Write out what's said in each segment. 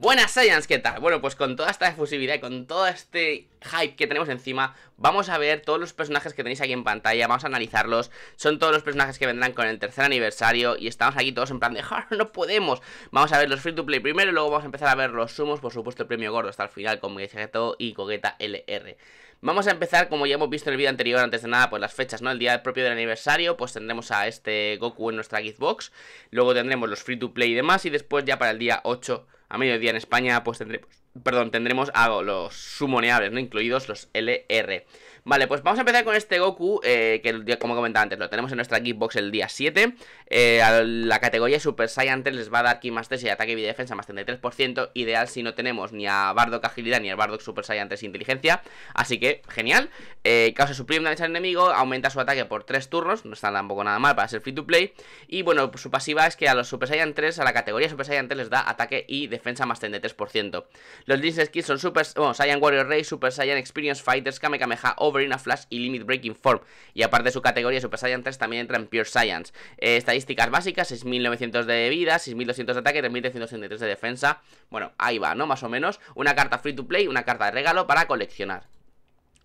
Buenas Saiyans, ¿qué tal? Bueno, pues con toda esta efusividad, y con todo este hype que tenemos encima, vamos a ver todos los personajes que tenéis aquí en pantalla, vamos a analizarlos, son todos los personajes que vendrán con el tercer aniversario y estamos aquí todos en plan de no podemos! Vamos a ver los free to play primero y luego vamos a empezar a ver los sumos, por supuesto el premio gordo hasta el final como con Miguel y Cogueta LR. Vamos a empezar, como ya hemos visto en el vídeo anterior, antes de nada, pues las fechas, ¿no? El día propio del aniversario, pues tendremos a este Goku en nuestra Gizbox. luego tendremos los free to play y demás, y después ya para el día 8 a mediodía en España, pues tendremos, perdón, tendremos los sumoneables, ¿no? Incluidos los LR. Vale, pues vamos a empezar con este Goku, eh, que como comentaba antes, lo tenemos en nuestra Geekbox el día 7. Eh, a la categoría Super Saiyan 3 les va a dar Ki Master y ataque y defensa más 33%. Ideal si no tenemos ni a Bardock agilidad ni a Bardock Super Saiyan 3 inteligencia. Así que, genial. Eh, causa supreme al enemigo, aumenta su ataque por 3 turnos. No está tampoco nada mal para ser free to play. Y bueno, su pasiva es que a los Super Saiyan 3, a la categoría Super Saiyan 3 les da ataque y defensa más 33%. Los Links Skills son Super, Saiyan Warrior Ray Super Saiyan Experience Fighters, Kamehameha, Over una Flash y Limit Breaking Form. Y aparte de su categoría Super Saiyan 3 también entra en Pure Science. Eh, estadísticas básicas, 6.900 de vida, 6.200 de ataque, 3.383 de defensa. Bueno, ahí va, ¿no? Más o menos. Una carta free to play, una carta de regalo para coleccionar.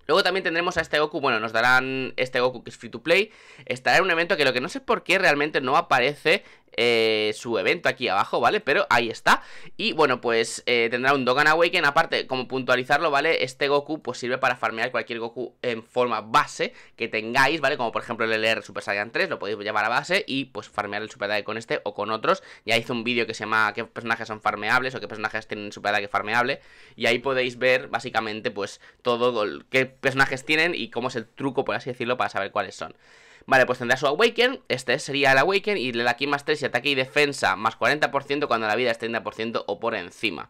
Luego también tendremos a este Goku, bueno, nos darán este Goku que es free to play. Estará en un evento que lo que no sé por qué realmente no aparece eh, su evento aquí abajo, ¿vale? Pero ahí está. Y bueno, pues eh, tendrá un Dogan Awaken. Aparte, como puntualizarlo, ¿vale? Este Goku pues sirve para farmear cualquier Goku en forma base que tengáis, ¿vale? Como por ejemplo el LR Super Saiyan 3, lo podéis llevar a base y pues farmear el Super Saiyan con este o con otros. Ya hice un vídeo que se llama qué personajes son farmeables o qué personajes tienen Super que farmeable. Y ahí podéis ver básicamente pues todo qué personajes tienen y cómo es el truco, por así decirlo, para saber cuáles son. Vale, pues tendrá su Awaken, este sería el Awaken y le da aquí más 3 y ataque y defensa, más 40% cuando la vida es 30% o por encima.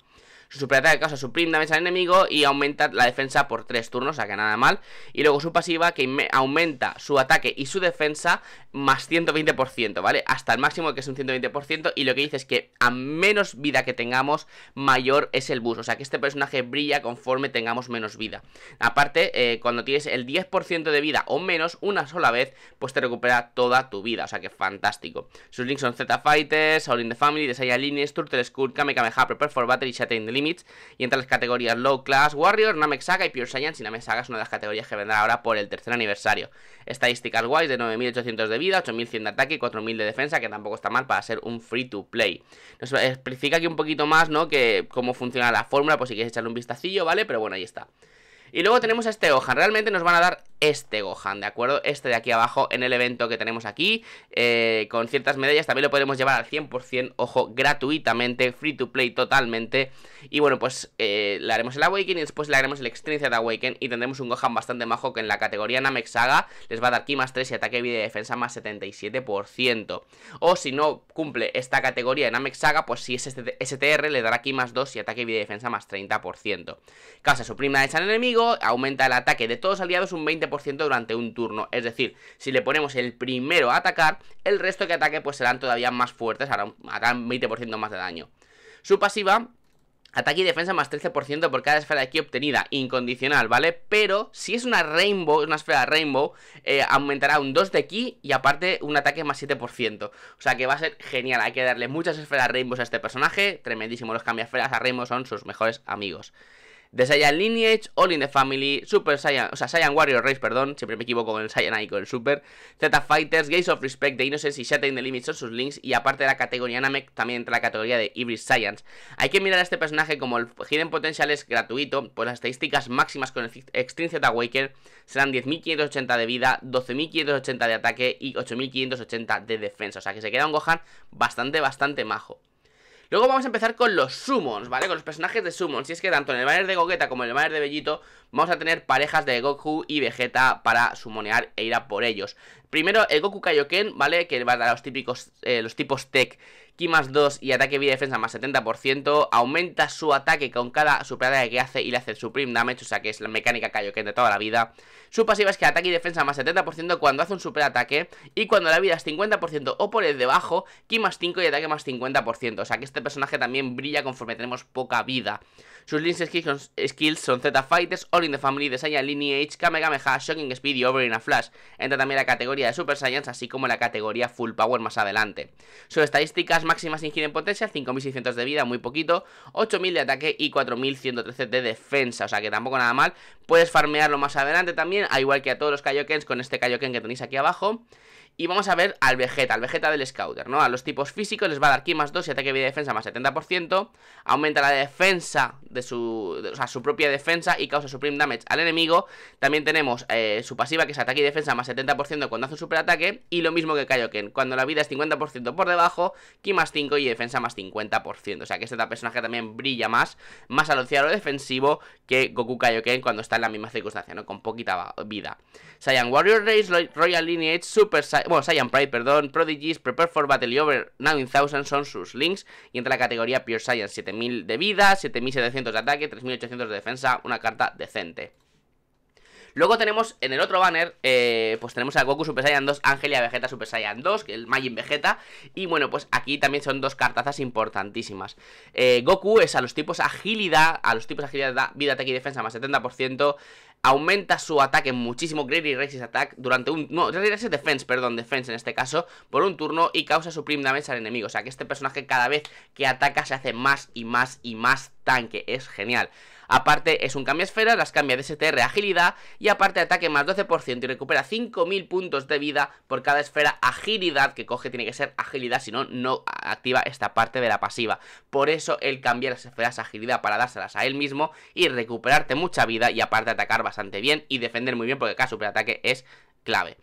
Su superataque causa suprime damage al enemigo y aumenta la defensa por 3 turnos, o sea que nada mal. Y luego su pasiva que aumenta su ataque y su defensa más 120%, ¿vale? Hasta el máximo que es un 120% y lo que dice es que a menos vida que tengamos, mayor es el bus. O sea que este personaje brilla conforme tengamos menos vida. Aparte, eh, cuando tienes el 10% de vida o menos una sola vez, pues te recupera toda tu vida. O sea que fantástico. Sus links son Z Fighters, All in the Family, Desaya Lines, Turtle Skull, Kamehameha, Prepare for Battle y Shattering the Limit y entre las categorías Low Class Warrior, Namek Saga y Pure Science Si Namek Saga es una de las categorías que vendrá ahora por el tercer aniversario. Estadísticas wise de 9.800 de vida, 8.100 de ataque y 4.000 de defensa, que tampoco está mal para ser un free to play. Nos explica aquí un poquito más, ¿no? Que cómo funciona la fórmula, pues si quieres echarle un vistacillo, ¿vale? Pero bueno, ahí está. Y luego tenemos a este Gohan, realmente nos van a dar este Gohan, ¿de acuerdo? Este de aquí abajo en el evento que tenemos aquí, eh, con ciertas medallas, también lo podemos llevar al 100%, ojo, gratuitamente, free to play totalmente. Y bueno, pues eh, le haremos el Awaken y después le haremos el Extrinsia de Awaken y tendremos un Gohan bastante majo que en la categoría Namek Saga les va a dar Ki más 3 y ataque, vida y defensa más 77%. O si no cumple esta categoría en Namek Saga, pues si es STR le dará Ki más 2 y ataque, vida y defensa más 30%. casa suprima de al enemigo aumenta el ataque de todos aliados un 20% durante un turno. Es decir, si le ponemos el primero a atacar, el resto que ataque pues serán todavía más fuertes, harán, 20% más de daño. Su pasiva Ataque y defensa más 13% por cada esfera de aquí obtenida, incondicional, ¿vale? Pero si es una Rainbow, una esfera Rainbow, eh, aumentará un 2 de aquí y aparte un ataque más 7%. O sea que va a ser genial, hay que darle muchas esferas Rainbows a este personaje, tremendísimo, los esferas a Rainbow son sus mejores amigos. The Saiyan Lineage, All in the Family, Super Saiyan, o sea, Saiyan Warrior Race, perdón, siempre me equivoco con el Saiyan ahí con el Super, Z Fighters, Gaze of Respect, The Innocence y Shattering the Limits son sus links, y aparte de la categoría Namek, también entra la categoría de Ibris Science. Hay que mirar a este personaje como el Hidden Potential es gratuito, pues las estadísticas máximas con el Z Waker serán 10.580 de vida, 12.580 de ataque y 8.580 de defensa, o sea que se queda un Gohan bastante, bastante majo. Luego vamos a empezar con los summons, ¿vale? Con los personajes de summons, y es que tanto en el banner de Gogeta como en el banner de Bellito Vamos a tener parejas de Goku y Vegeta para sumonear e ir a por ellos Primero el Goku Kaioken, ¿vale? Que va a dar los típicos, eh, los tipos Tech Ki más 2 y ataque vida y defensa más 70%. Aumenta su ataque con cada superataque que hace y le hace supreme damage, o sea que es la mecánica que de toda la vida. Su pasiva es que ataque y defensa más 70% cuando hace un superataque y cuando la vida es 50% o por el debajo, Ki más 5 y ataque más 50%. O sea que este personaje también brilla conforme tenemos poca vida. Sus links skills son Z Fighters, All in the Family, Design Lineage, Kamehameha, Shocking Speed y Over in a Flash. Entra también la categoría de Super Saiyans así como la categoría Full Power más adelante. Sus estadísticas máxima máximas inciden potencia, 5600 de vida, muy poquito, 8000 de ataque y 4113 de defensa, o sea que tampoco nada mal. Puedes farmearlo más adelante también, al igual que a todos los Kaioken con este Kaioken que tenéis aquí abajo. Y vamos a ver al Vegeta, al Vegeta del Scouter, ¿no? A los tipos físicos les va a dar Ki más 2 y ataque vida y defensa más 70%. Aumenta la defensa de su. o sea, su propia defensa y causa supreme damage al enemigo. También tenemos eh, su pasiva que es ataque y defensa más 70% cuando hace un superataque. Y lo mismo que Kaioken, cuando la vida es 50% por debajo, Ki más 5 y defensa más 50%. O sea que este personaje también brilla más, más alociado a defensivo que Goku Kaioken cuando está en la misma circunstancia, ¿no? Con poquita vida. Saiyan Warrior Race, Royal Lineage, Super Saiyan bueno, Saiyan Pride, perdón, Prodigies, Prepare for Battle Over 9000 son sus links. Y entre la categoría Pure Science, 7000 de vida, 7700 de ataque, 3800 de defensa, una carta decente. Luego tenemos en el otro banner, eh, pues tenemos a Goku Super Saiyan 2, Ángel y a Vegeta Super Saiyan 2, el Majin Vegeta. Y bueno, pues aquí también son dos cartazas importantísimas. Eh, Goku es a los tipos agilidad, a los tipos agilidad da vida, ataque y defensa más 70%. Aumenta su ataque muchísimo, Greedy raises Attack, durante un... No, Defense, perdón, Defense en este caso, por un turno y causa Supreme Damage al enemigo. O sea que este personaje cada vez que ataca se hace más y más y más tanque. Es genial. Aparte, es un cambio esfera las cambia de STR agilidad y aparte ataque más 12% y recupera 5000 puntos de vida por cada esfera agilidad que coge. Tiene que ser agilidad, si no, no activa esta parte de la pasiva. Por eso el cambiar las esferas agilidad para dárselas a él mismo y recuperarte mucha vida y aparte atacar bastante bien y defender muy bien porque cada superataque es clave.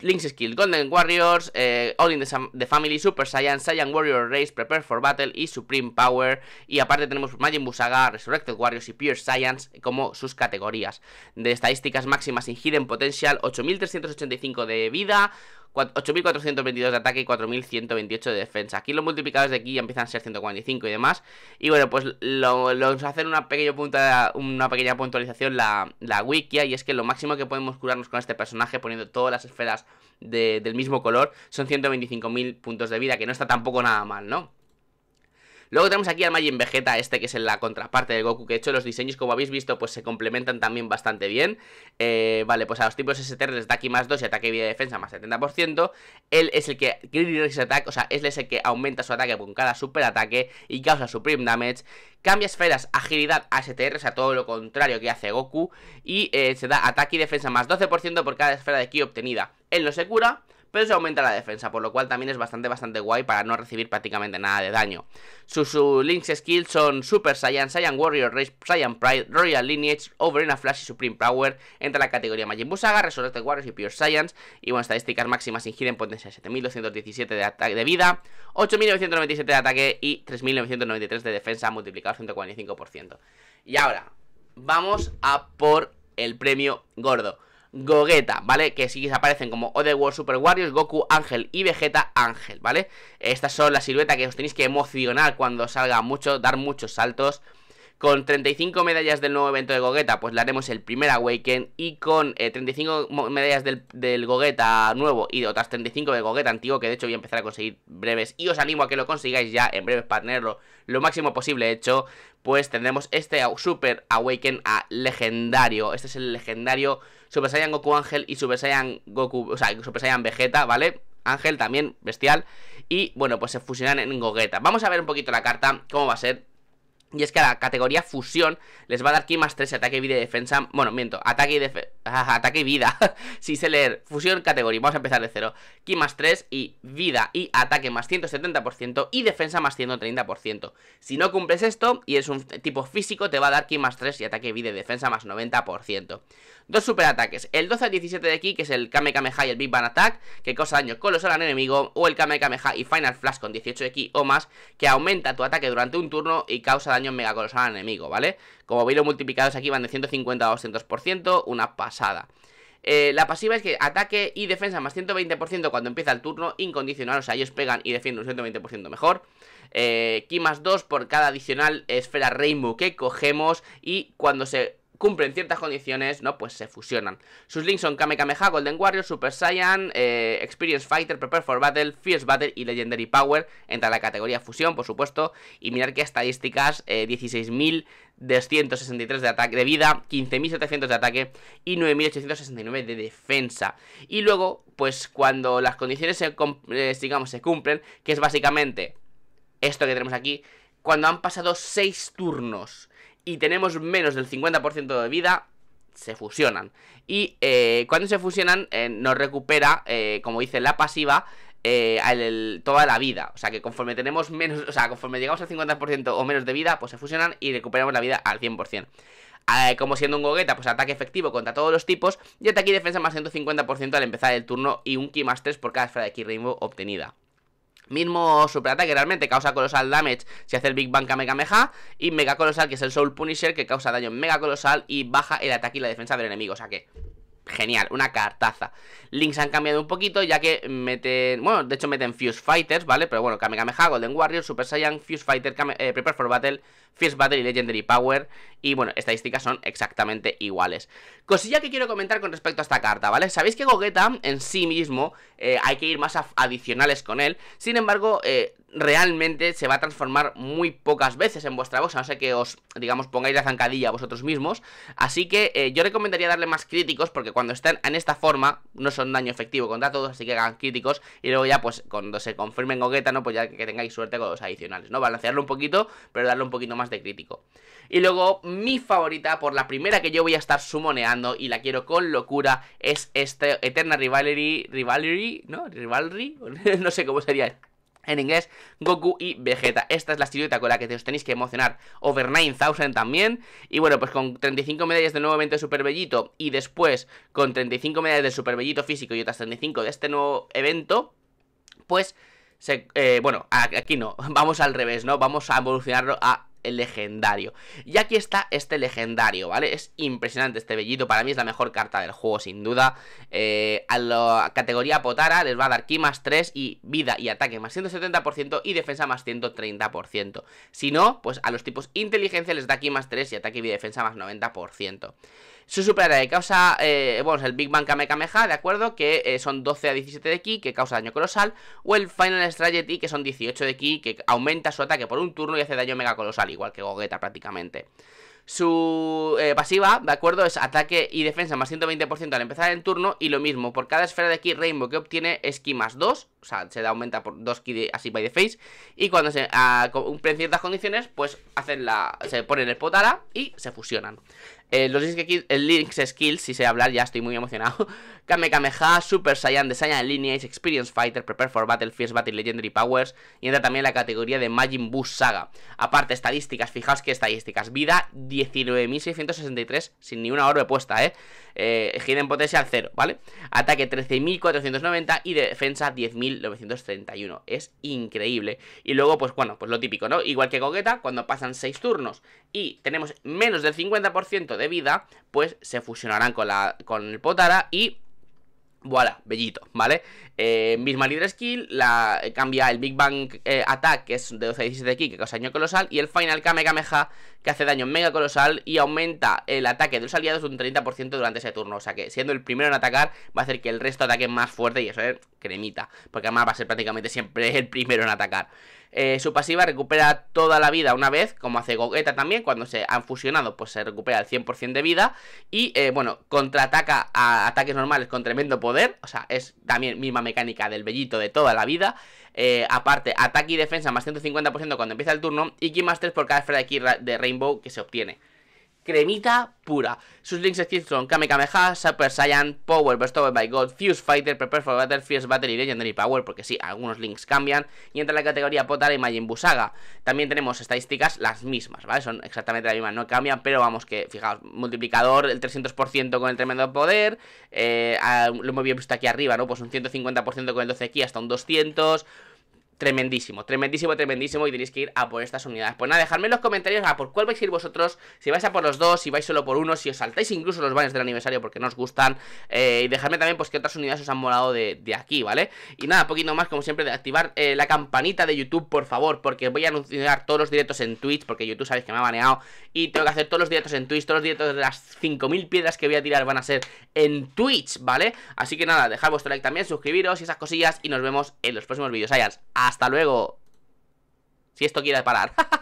Link's Skill, Golden Warriors, eh, All in the, Family, Super Saiyan, Saiyan Warrior Race, Prepare for Battle y Supreme Power. Y aparte tenemos Majin Busaga Resurrected Warriors y Pure Science como sus categorías. De estadísticas máximas en Hidden Potential, 8385 de vida, 8.422 de ataque y 4.128 de defensa. Aquí los multiplicadores de aquí ya empiezan a ser 145 y demás. Y bueno, pues lo, nos hacen una, pequeña punta, una pequeña puntualización la, la wikia. Y es que lo máximo que podemos curarnos con este personaje poniendo todas las esferas del mismo color son 125.000 puntos de vida, que no está tampoco nada mal, ¿no? Luego tenemos aquí al Majin Vegeta, este que es en la contraparte de Goku, que he hecho los diseños, como habéis visto, pues se complementan también bastante bien. Eh, vale, pues a los tipos STR les da aquí más 2 y ataque y vida defensa más 70%. Él es el que o sea, es el que aumenta su ataque con cada super ataque y causa Supreme Damage. Cambia esferas, agilidad a STR, o sea, todo lo contrario que hace Goku. Y eh, se da ataque y defensa más 12% por cada esfera de ki obtenida. Él no se cura pero se aumenta la defensa, por lo cual también es bastante, bastante guay para no recibir prácticamente nada de daño. Sus links skills son Super Saiyan, Saiyan Warrior, Race, Saiyan Pride, Royal Lineage, a Flash y Supreme Power. Entre la categoría Majin Buu Saga, Resolute Warriors y Pure Saiyans. Y bueno, estadísticas máximas ingieren potencia 7217 de, ataque de vida, 8997 de ataque y 3993 de defensa multiplicado 145%. Y ahora, vamos a por el premio gordo. Gogeta, ¿vale? Que sí aparecen como Otherworld Super Warriors, Goku, Ángel y Vegeta Ángel, ¿vale? Estas son las siluetas que os tenéis que emocionar cuando salga mucho, dar muchos saltos con 35 medallas del nuevo evento de Gogeta, pues le haremos el primer Awaken. Y con 35 eh, medallas del, del, Gogeta nuevo y de otras 35 de Gogeta antiguo, que de hecho voy a empezar a conseguir breves. Y os animo a que lo consigáis ya en breves para tenerlo lo máximo posible hecho. Pues tendremos este Super Awaken a legendario. Este es el legendario Super Saiyan Goku Ángel y Super Saiyan Goku, o Super Saiyan Vegeta, ¿vale? Ángel también, bestial. Y bueno, pues se fusionan en Gogeta. Vamos a ver un poquito la carta, cómo va a ser. Y es que a la categoría fusión les va a dar ki más 3 ataque, vida y defensa. Bueno, miento, ataque y defensa. Ataque y vida. si se leer fusión categoría, vamos a empezar de cero. Ki más 3 y vida y ataque más 170% y defensa más 130%. Si no cumples esto y es un tipo físico, te va a dar Ki más 3 y ataque, vida y defensa más 90%. Dos superataques, el 12 al 17 de Ki, que es el Kame y el Big Bang Attack, que causa daño colosal al enemigo, o el Kame y Final Flash con 18 de Ki o más, que aumenta tu ataque durante un turno y causa daño mega colosal enemigo, ¿vale? Como veis los multiplicados aquí van de 150 a 200%, una pasada. Eh, la pasiva es que ataque y defensa más 120% cuando empieza el turno incondicional, o sea, ellos pegan y defienden un 120% mejor. Eh, ki más 2 por cada adicional esfera Rainbow que cogemos y cuando se cumplen ciertas condiciones, ¿no? Pues se fusionan. Sus links son Kame Golden Warrior, Super Saiyan, eh, Experience Fighter, Prepare for Battle, Fierce Battle y Legendary Power. Entra la categoría fusión, por supuesto. Y mirar qué estadísticas, 16.263 eh, de ataque de vida, 15.700 de ataque y 9.869 de defensa. Y luego, pues cuando las condiciones se, eh, digamos, se cumplen, que es básicamente esto que tenemos aquí, cuando han pasado 6 turnos y tenemos menos del 50% de vida, se fusionan. Y eh, cuando se fusionan, eh, nos recupera, eh, como dice la pasiva, toda la vida. O sea que conforme tenemos menos, o sea, conforme llegamos al 50% o menos de vida, pues se fusionan y recuperamos la vida al 100%. Ah, como siendo un gogueta pues ataque efectivo contra todos los tipos Y ataque y defensa más 150% al empezar el turno Y un Ki más 3 por cada esfera de Ki Rainbow obtenida Mismo superataque realmente causa colosal damage si hace el Big Bang Kamehameha. Y Mega Colosal, que es el Soul Punisher, que causa daño mega colosal y baja el ataque y la defensa del enemigo. O sea que genial, una cartaza. Links han cambiado un poquito, ya que meten. Bueno, de hecho meten Fuse Fighters, ¿vale? Pero bueno, Kame Golden Warrior, Super Saiyan, Fuse Fighter, eh, Prepare for Battle, Fuse Battle y Legendary Power. Y bueno, estadísticas son exactamente iguales. Cosilla que quiero comentar con respecto a esta carta, ¿vale? Sabéis que Gogeta en sí mismo eh, hay que ir más adicionales con él. Sin embargo, eh, realmente se va a transformar muy pocas veces en vuestra voz, a no ser que os, digamos, pongáis la zancadilla vosotros mismos. Así que eh, yo recomendaría darle más críticos, porque cuando están en esta forma, no son daño efectivo contra todos, así que hagan críticos, y luego ya, pues, cuando se confirmen gogueta ¿no? Pues ya que tengáis suerte con los adicionales, ¿no? Balancearlo un poquito, pero darle un poquito más de crítico. Y luego, mi favorita, por la primera que yo voy a estar sumoneando, y la quiero con locura, es este Eterna Rivalry, Rivalry, ¿no? Rivalry, no sé cómo sería en inglés, Goku y Vegeta. Esta es la silueta con la que os tenéis que emocionar. Over 9000 también. Y bueno, pues con 35 medallas de nuevo evento de Super Bellito y después con 35 medallas de Super Bellito físico y otras 35 de este nuevo evento, pues... Se, eh, bueno, aquí no, vamos al revés, ¿no? Vamos a evolucionarlo a el legendario. Y aquí está este legendario, ¿vale? Es impresionante este bellito, para mí es la mejor carta del juego, sin duda. Eh, a la categoría Potara les va a dar ki más 3 y vida y ataque más 170% y defensa más 130%. Si no, pues a los tipos inteligencia les da ki más 3 y ataque y vida y defensa más 90%. Su de causa, eh, bueno, bueno, el Big Bang Kamehameha, ¿de acuerdo? Que eh, son 12 a 17 de ki, que causa daño colosal. O el Final Strategy, que son 18 de ki, que aumenta su ataque por un turno y hace daño mega colosal, igual que Gogeta prácticamente. Su eh, pasiva, ¿de acuerdo? Es ataque y defensa más 120% al empezar el turno. Y lo mismo, por cada esfera de ki Rainbow que obtiene es ki más 2 o sea, se le aumenta por 2 kills así by the face. Y cuando se ah, cumplen ciertas condiciones, pues hacen la, se ponen el potara y se fusionan. Eh, los Link's Skills, si sé hablar, ya estoy muy emocionado. Kame Kameha, Super Saiyan de Lineage, Experience Fighter, Prepare for Battle, Fierce Battle, Legendary Powers. Y entra también la categoría de Majin bus Saga. Aparte, estadísticas, fijaos que estadísticas. Vida 19.663 sin ni una orbe puesta, ¿eh? eh Hidden Al 0, ¿vale? Ataque 13.490 y defensa 10.000. 1931. Es increíble. Y luego, pues bueno, pues lo típico, ¿no? Igual que Gogeta, cuando pasan 6 turnos y tenemos menos del 50% de vida, pues se fusionarán con, la, con el Potara y Voilà, bellito, ¿vale? Eh, misma líder skill, la, cambia el Big Bang eh, Attack, que es de 12 a 17 ki, que causa daño colosal, y el Final Kamehameha, que hace daño mega colosal y aumenta el ataque de los aliados un 30% durante ese turno. O sea que siendo el primero en atacar va a hacer que el resto ataque más fuerte y eso es cremita. Porque además va a ser prácticamente siempre el primero en atacar. Eh, su pasiva recupera toda la vida una vez, como hace Gogeta también, cuando se han fusionado, pues se recupera el 100% de vida. Y eh, bueno, contraataca a ataques normales con tremendo poder, o sea, es también misma mecánica del vellito de toda la vida. Eh, aparte ataque y defensa más 150% cuando empieza el turno y ki más 3 por cada esfera de de Rainbow que se obtiene cremita pura. Sus links existen son Kamehameha, Super Saiyan, Power, Bestowed by God, Fuse Fighter, Prepare for Battle, Fierce Battle y Legendary Power, porque sí, algunos links cambian, y entra la categoría Potara y Majin Busaga. También tenemos estadísticas las mismas, ¿vale? Son exactamente las mismas, no cambian, pero vamos que, fijaos, multiplicador, el 300% con el tremendo poder, eh, lo hemos visto aquí arriba, ¿no? Pues un 150% con el 12 aquí hasta un 200%, Tremendísimo, tremendísimo, tremendísimo. Y tenéis que ir a por estas unidades. Pues nada, dejadme en los comentarios a por cuál vais a ir vosotros. Si vais a por los dos, si vais solo por uno, si os saltáis incluso los baños del aniversario porque nos gustan. Eh, y dejadme también pues qué otras unidades os han molado de, aquí, ¿vale? Y nada, poquito más, como siempre, de activar eh, la campanita de YouTube, por favor. Porque voy a anunciar todos los directos en Twitch. Porque YouTube sabéis que me ha baneado. Y tengo que hacer todos los directos en Twitch. Todos los directos de las 5.000 piedras que voy a tirar van a ser en Twitch, ¿vale? Así que nada, dejad vuestro like también, suscribiros y esas cosillas. Y nos vemos en los próximos vídeos. Hasta hasta luego. Si esto quiere parar.